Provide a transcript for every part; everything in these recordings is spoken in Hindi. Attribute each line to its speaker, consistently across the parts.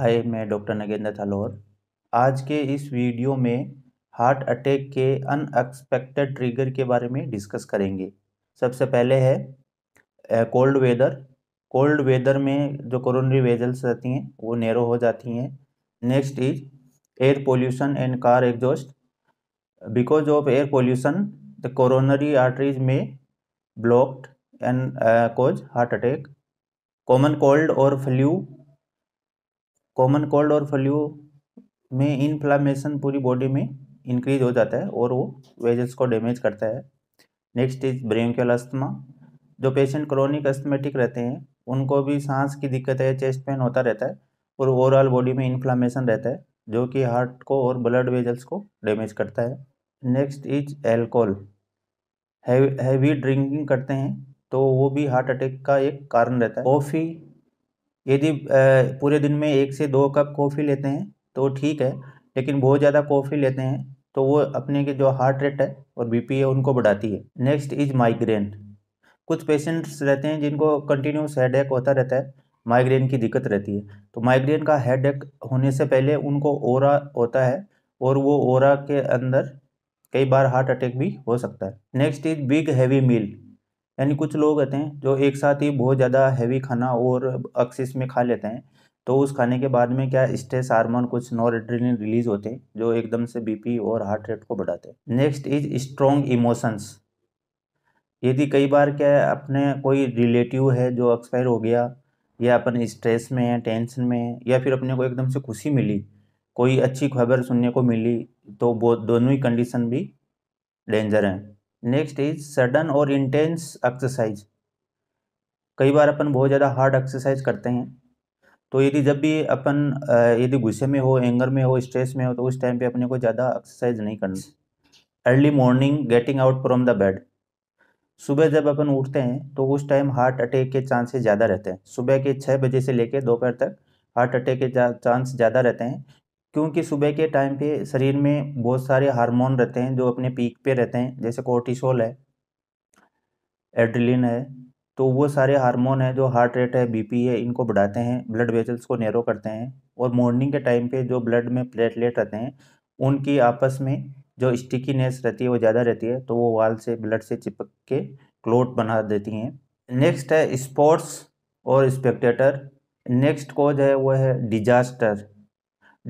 Speaker 1: हाय मैं डॉक्टर नगेंद्र थालोर आज के इस वीडियो में हार्ट अटैक के अनएक्सपेक्टेड ट्रिगर के बारे में डिस्कस करेंगे सबसे पहले है कोल्ड वेदर कोल्ड वेदर में जो कोरोनरी वेजल्स रहती हैं वो नैरो हो जाती हैं next is air pollution and car exhaust because of air pollution the coronary arteries में blocked and cause heart attack common cold और फ्लू कॉमन कोल्ड और फ्लू में इन्फ्लामेशन पूरी बॉडी में इंक्रीज हो जाता है और वो वेजल्स को डैमेज करता है नेक्स्ट इज ब्रेंक्यल अस्थमा जो पेशेंट क्रोनिक अस्थमेटिक रहते हैं उनको भी सांस की दिक्कत है चेस्ट पेन होता रहता है और ओवरऑल बॉडी में इन्फ्लामेशन रहता है जो कि हार्ट को और ब्लड वेजल्स को डैमेज करता है next is alcohol heavy drinking करते हैं तो वो भी हार्ट अटैक का एक कारण रहता है कॉफ़ी यदि पूरे दिन में एक से दो कप कॉफ़ी लेते हैं तो ठीक है लेकिन बहुत ज़्यादा कॉफ़ी लेते हैं तो वो अपने के जो हार्ट रेट है और बीपी है उनको बढ़ाती है नेक्स्ट इज माइग्रेन कुछ पेशेंट्स रहते हैं जिनको कंटिन्यूस हेडेक होता रहता है माइग्रेन की दिक्कत रहती है तो माइग्रेन का हेडेक होने से पहले उनको ओरा होता है और वो ओरा के अंदर कई बार हार्ट अटैक भी हो सकता है next is big heavy meal यानी कुछ लोग होते हैं जो एक साथ ही बहुत ज़्यादा हैवी खाना और अक्सिस में खा लेते हैं तो उस खाने के बाद में क्या स्ट्रेस हार्मोन कुछ एड्रीन रिलीज होते हैं जो एकदम से बीपी और हार्ट रेट को बढ़ाते हैं नेक्स्ट इज स्ट्रॉन्ग इमोशंस यदि कई बार क्या है अपने कोई रिलेटिव है जो एक्सपायर हो गया या अपन स्ट्रेस में है टेंशन में है या फिर अपने को एकदम से खुशी मिली कोई अच्छी खबर सुनने को मिली तो वो दोनों ही कंडीशन भी डेंजर हैं नेक्स्ट इज सडन और इंटेंस एक्सरसाइज कई बार अपन बहुत ज़्यादा हार्ड एक्सरसाइज करते हैं तो यदि जब भी अपन यदि गुस्से में हो एंगर में हो स्ट्रेस में हो तो उस टाइम पे अपने को ज़्यादा एक्सरसाइज नहीं करनी early morning getting out from the bed सुबह जब अपन उठते हैं तो उस टाइम हार्ट अटैक के चांसेस ज़्यादा रहते हैं सुबह के छः बजे से लेकर दोपहर तक हार्ट अटैक के चांस ज़्यादा रहते हैं क्योंकि सुबह के टाइम पे शरीर में बहुत सारे हार्मोन रहते हैं जो अपने पीक पे रहते हैं जैसे कोर्टिसोल है एड्रिलिन है तो वो सारे हार्मोन है जो हार्ट रेट है बीपी है इनको बढ़ाते हैं ब्लड वेसल्स को नैरो करते हैं और मॉर्निंग के टाइम पे जो ब्लड में प्लेटलेट रहते हैं उनकी आपस में जो स्टिकीनेस रहती है वो ज़्यादा रहती है तो वो वाल से ब्लड से चिपक के क्लोट बना देती हैं नेक्स्ट है स्पोर्ट्स और स्पेक्टेटर नेक्स्ट कोज है वो है डिजास्टर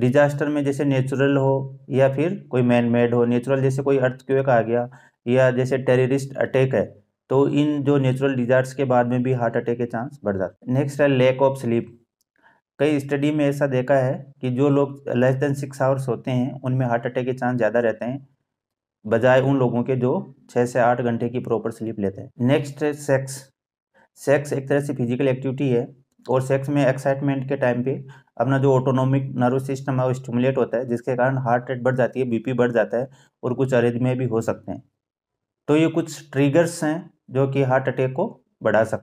Speaker 1: डिजास्टर में जैसे नेचुरल हो या फिर कोई मैन मेड हो नेचुरल जैसे कोई अर्थक्वेक आ गया या जैसे टेररिस्ट अटैक है तो इन जो नेचुरल डिजार्ट्स के बाद में भी हार्ट अटैक के चांस बढ़ जाते हैं नेक्स्ट है लैक ऑफ स्लीप कई स्टडी में ऐसा देखा है कि जो लोग लेस देन सिक्स आवर्स होते हैं उनमें हार्ट अटैक के चांस ज़्यादा रहते हैं बजाय उन लोगों के जो छः से आठ घंटे की प्रॉपर स्लीप लेते हैं नेक्स्ट है सेक्स सेक्स एक तरह से फिजिकल एक्टिविटी है और सेक्स में एक्साइटमेंट के टाइम पे अपना जो ऑटोनॉमिक नर्व सिस्टम है वो स्टिमुलेट होता है जिसके कारण हार्ट रेट बढ़ जाती है बीपी बढ़ जाता है और कुछ अरेदमे भी हो सकते हैं तो ये कुछ ट्रिगर्स हैं जो कि हार्ट अटैक को बढ़ा सकते हैं